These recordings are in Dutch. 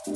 Beste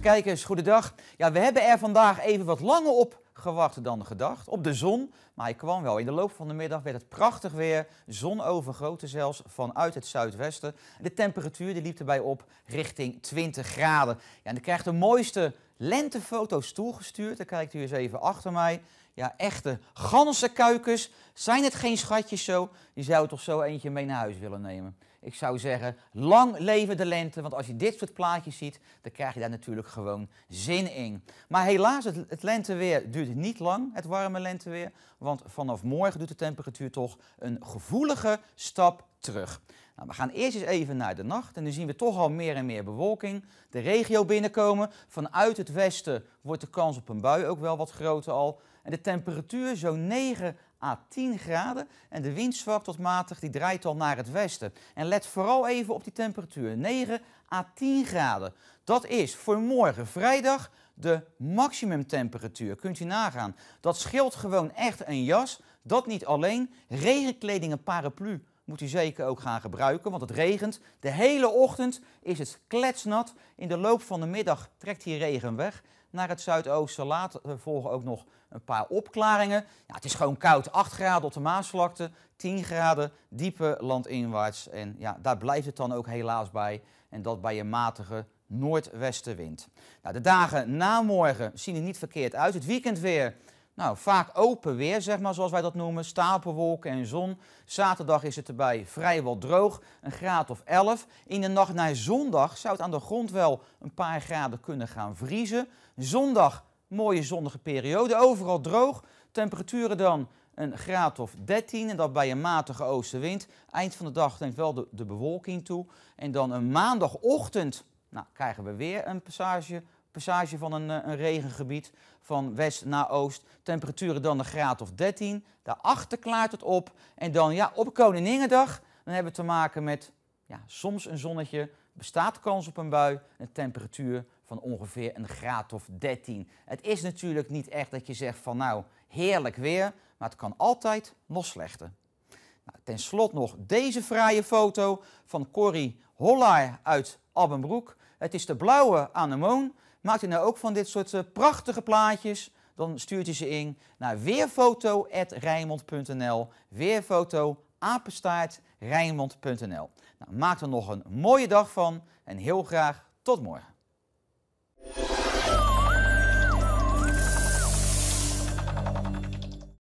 kijkers, goedendag. Ja, we hebben er vandaag even wat langer op gewacht dan gedacht. Op de zon, maar hij kwam wel. In de loop van de middag werd het prachtig weer. Zon overgrote zelfs vanuit het zuidwesten. De temperatuur die liep erbij op richting 20 graden. Ja, en dan krijgt de mooiste lentefoto's toegestuurd. Dan kijkt u eens even achter mij. Ja, echte ganzenkuikens. Zijn het geen schatjes zo? Die zou toch zo eentje mee naar huis willen nemen. Ik zou zeggen, lang leven de lente, want als je dit soort plaatjes ziet, dan krijg je daar natuurlijk gewoon zin in. Maar helaas, het, het lenteweer duurt niet lang, het warme lenteweer, want vanaf morgen doet de temperatuur toch een gevoelige stap terug. Nou, we gaan eerst eens even naar de nacht en nu zien we toch al meer en meer bewolking. De regio binnenkomen. Vanuit het westen wordt de kans op een bui ook wel wat groter al. En de temperatuur zo'n 9 à 10 graden. En de wind zwak tot matig, die draait al naar het westen. En let vooral even op die temperatuur. 9 à 10 graden. Dat is voor morgen vrijdag de maximumtemperatuur. Kunt u nagaan. Dat scheelt gewoon echt een jas. Dat niet alleen. Regenkleding, een paraplu moet u zeker ook gaan gebruiken, want het regent. De hele ochtend is het kletsnat. In de loop van de middag trekt die regen weg naar het zuidoosten. Later eh, volgen ook nog een paar opklaringen. Ja, het is gewoon koud. 8 graden op de Maasvlakte, 10 graden diepe landinwaarts. En ja, daar blijft het dan ook helaas bij. En dat bij een matige noordwestenwind. Nou, de dagen na morgen zien er niet verkeerd uit. Het weekend weer nou, vaak open weer, zeg maar, zoals wij dat noemen. Stapelwolken en zon. Zaterdag is het erbij vrijwel droog, een graad of 11. In de nacht naar zondag zou het aan de grond wel een paar graden kunnen gaan vriezen. Zondag, mooie zonnige periode, overal droog. Temperaturen dan een graad of 13 en dat bij een matige oostenwind. Eind van de dag neemt wel de, de bewolking toe. En dan een maandagochtend nou, krijgen we weer een passage passage van een, eh, een, regengebied van west naar oost. Temperaturen dan een graad of 13. Daarachter klaart het op. En dan ja, op Koninginnedag dan hebben we te maken met ja, soms een zonnetje. Bestaat kans op een bui. Een temperatuur van ongeveer een graad of 13. Het is natuurlijk niet echt dat je zegt van nou heerlijk weer. Maar het kan altijd nog slechter. Nou, Ten slotte nog deze fraaie foto van Corrie Hollaar uit Abbenbroek. Het is de blauwe anemoon. Maakt u nou ook van dit soort eh, prachtige plaatjes? Dan stuurt u ze in naar weerfoto.rijnmond.nl. Weerfoto Nou, maak er nog een mooie dag van en heel graag tot morgen.